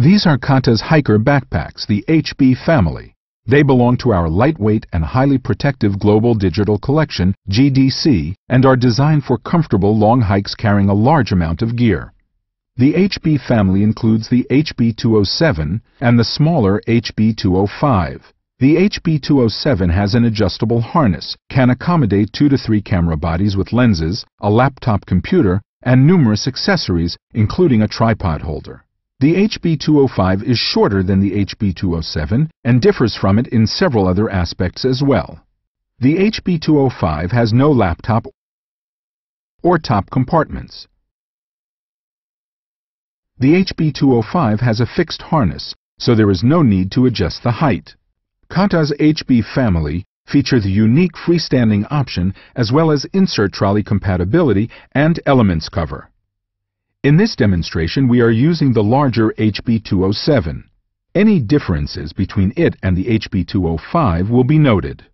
These are Kata's hiker backpacks, the HB family. They belong to our lightweight and highly protective Global Digital Collection, GDC, and are designed for comfortable long hikes carrying a large amount of gear. The HB family includes the HB207 and the smaller HB205. The HB207 has an adjustable harness, can accommodate two to three camera bodies with lenses, a laptop computer, and numerous accessories, including a tripod holder. The HB205 is shorter than the HB207 and differs from it in several other aspects as well. The HB205 has no laptop or top compartments. The HB205 has a fixed harness, so there is no need to adjust the height. Kata's HB family feature the unique freestanding option as well as insert trolley compatibility and elements cover. In this demonstration, we are using the larger HB207. Any differences between it and the HB205 will be noted.